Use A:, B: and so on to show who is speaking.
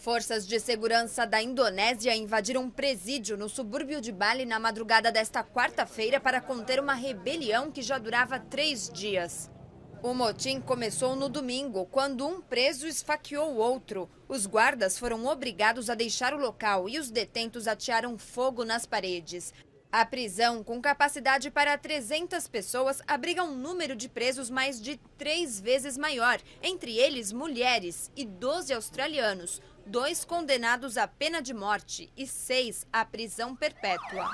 A: Forças de segurança da Indonésia invadiram um presídio no subúrbio de Bali na madrugada desta quarta-feira para conter uma rebelião que já durava três dias. O motim começou no domingo, quando um preso esfaqueou o outro. Os guardas foram obrigados a deixar o local e os detentos atearam fogo nas paredes. A prisão, com capacidade para 300 pessoas, abriga um número de presos mais de três vezes maior, entre eles mulheres e 12 australianos, dois condenados à pena de morte e seis à prisão perpétua.